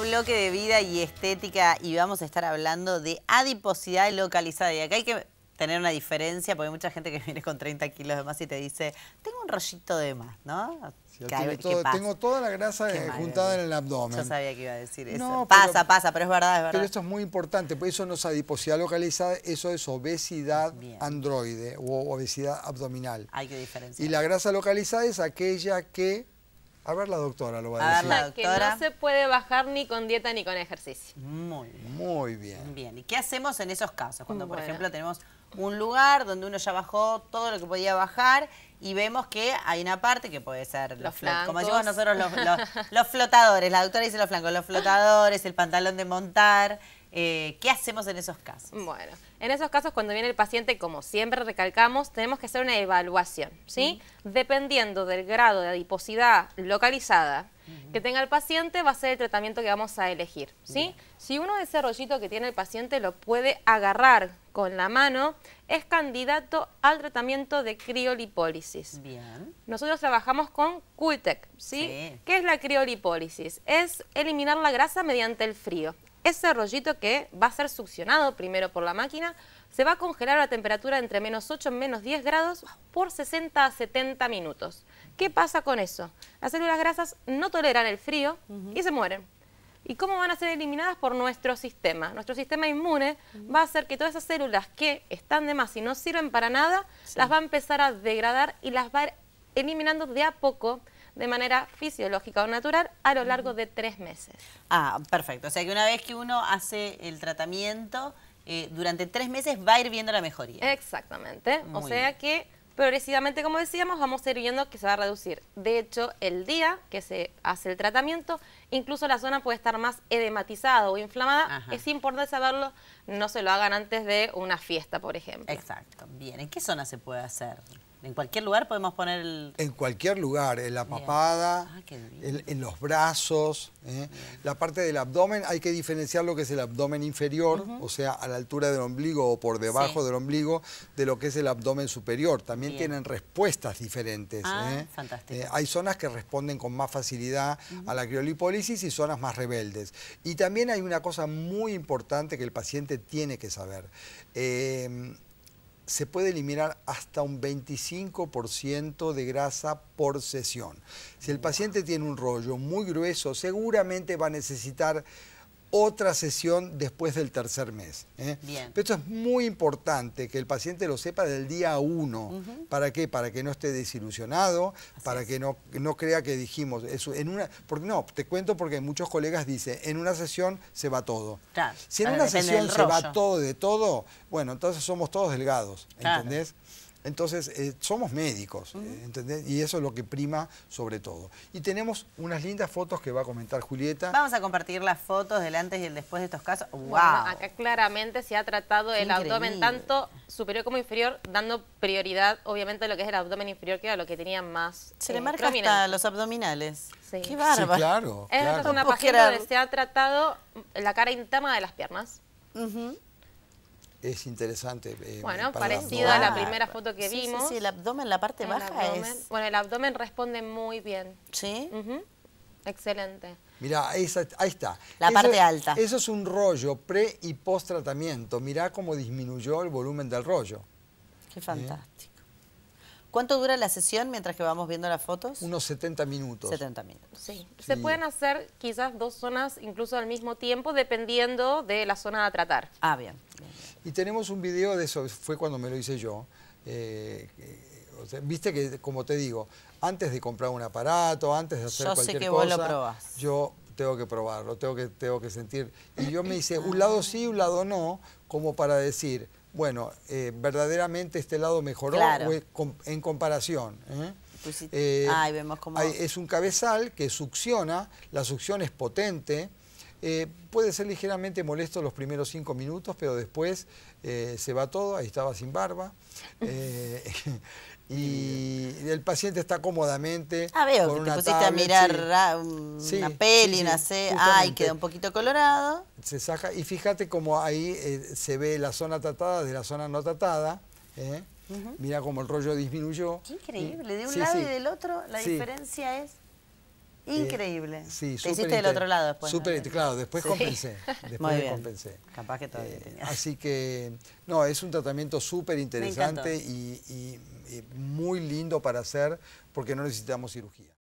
bloque de vida y estética y vamos a estar hablando de adiposidad localizada. Y acá hay que tener una diferencia porque hay mucha gente que viene con 30 kilos de más y te dice, tengo un rollito de más, ¿no? tengo, toda la grasa eh, juntada eh. en el abdomen. Yo sabía que iba a decir eso. pasa, pasa, pero es verdad, es verdad. Pero esto es muy importante, por eso no es adiposidad localizada, eso es obesidad androide o obesidad abdominal. Hay que diferenciar. Y la grasa localizada es aquella que a ver la doctora lo va a, la doctora. Que no se puede bajar ni con dieta ni con ejercicio. Muy bien. Muy bien. Bien. ¿Y qué hacemos en esos casos? Cuando, por ejemplo, tenemos un lugar donde uno ya bajó todo lo que podía bajar y vemos que hay una parte que puede ser los, flancos. como decimos nosotros los flotadores, la doctora dice los flancos, los flotadores, el pantalón de montar, eh, ¿Qué hacemos en esos casos? Bueno, en esos casos cuando viene el paciente, como siempre recalcamos, tenemos que hacer una evaluación, ¿sí? Dependiendo del grado de adiposidad localizada que tenga el paciente, va a ser el tratamiento que vamos a elegir, ¿sí? Si uno de ese rollito que tiene el paciente lo puede agarrar con la mano, es candidato al tratamiento de criolipólisis. Bien. Nosotros trabajamos con Cultec, ¿sí? ¿Qué es la criolipólisis? Es eliminar la grasa mediante el frío. Ese rollito que va a ser succionado primero por la máquina se va a congelar a temperatura entre menos 8 y menos 10 grados por 60 a 70 minutos. ¿Qué pasa con eso? Las células grasas no toleran el frío y se mueren. ¿Y cómo van a ser eliminadas por nuestro sistema? Nuestro sistema inmune va a hacer que todas esas células que están de más y no sirven para nada, las va a empezar a degradar y las va eliminando de a poco de manera fisiológica o natural a lo largo de tres meses. Ah, perfecto. O sea que una vez que uno hace el tratamiento, eh, durante tres meses va a ir viendo la mejoría. Exactamente. o sea que progresivamente, como decíamos, vamos a ir viendo que se va a reducir. De hecho, el día que se hace el tratamiento, incluso la zona puede estar más edematizada o inflamada. Es importante saberlo, no se lo hagan antes de una fiesta, por ejemplo. Exacto. Bien, ¿en qué zona se puede hacer? ¿En cualquier lugar podemos poner el...? En cualquier lugar, en la papada, ah, en, los brazos, ¿eh? la parte del abdomen, hay que diferenciar lo que es el abdomen inferior, o sea, a la altura del ombligo o por debajo del ombligo, de lo que es el abdomen superior. También tienen respuestas diferentes. Ah, ¿eh? fantástico. Eh, hay zonas que responden con más facilidad a la criolipólisis y zonas más rebeldes. Y también hay una cosa muy importante que el paciente tiene que saber se puede eliminar hasta un 25% de grasa por sesión. Si el paciente tiene un rollo muy grueso, seguramente va a necesitar otra sesión después del tercer mes. ¿eh? Bien. Pero esto es muy importante, que el paciente lo sepa del día uno. ¿Para qué? Para que no esté desilusionado, para que no, no crea que dijimos, eso en una, porque no, te cuento porque muchos colegas dicen, en una sesión se va todo. Claro, si en una sesión se va todo de todo, bueno, entonces somos todos delgados, ¿entendés? Entonces, eh, somos médicos, eh, ¿entendés? Y eso es lo que prima sobre todo. Y tenemos unas lindas fotos que va a comentar Julieta. Vamos a compartir las fotos del antes y el después de estos casos. ¡Wow! acá claramente se ha tratado el abdomen tanto superior como inferior, dando prioridad, obviamente, a lo que es el abdomen inferior, que era lo que tenía más Se eh, le marca hasta los abdominales. Sí. ¡Qué barba! Sí, claro, Es una página donde se ha tratado la cara interna de las piernas es interesante. Eh, bueno, parecido a la primera foto que vimos. Sí, sí, el abdomen, la parte baja es... Bueno, el abdomen responde muy bien. ¿Sí? Excelente. Mirá, ahí está. La parte alta. Eso es un rollo pre y post tratamiento. Mirá cómo disminuyó el volumen del rollo. Qué fantástico. ¿Cuánto dura la sesión mientras que vamos viendo las fotos? Unos 70 minutos. 70 minutos. Sí. Se pueden hacer quizás dos zonas incluso al mismo tiempo dependiendo de la zona a tratar. Ah, bien. Y tenemos un video de eso, fue cuando me lo hice yo. Eh, viste que, como te digo, antes de comprar un aparato, antes de hacer cualquier cosa... Yo sé que vos lo probás. Yo tengo que probarlo, tengo que, tengo que sentir. Y yo me hice un lado sí, un lado no, como para decir, bueno, eh, verdaderamente este lado mejoró en comparación. ¿eh? Pues es un cabezal que succiona, la succión es potente, eh, puede ser ligeramente molesto los primeros cinco minutos, pero después eh, se va todo, ahí estaba sin barba. Eh, y el paciente está cómodamente. Ah, veo, con una pusiste a mirar una, peli, no una Ay, queda un poquito colorado. Se saca, y fíjate cómo ahí se ve la zona tratada de la zona no tratada. Mira cómo el rollo disminuyó. Qué increíble, de un lado y del otro la diferencia es Increíble. sí, Te hiciste del otro lado después. Claro, después compensé. Después Muy bien. compensé. Capaz que todavía eh, Así que, no, es un tratamiento súper interesante y muy lindo para hacer porque no necesitamos cirugía.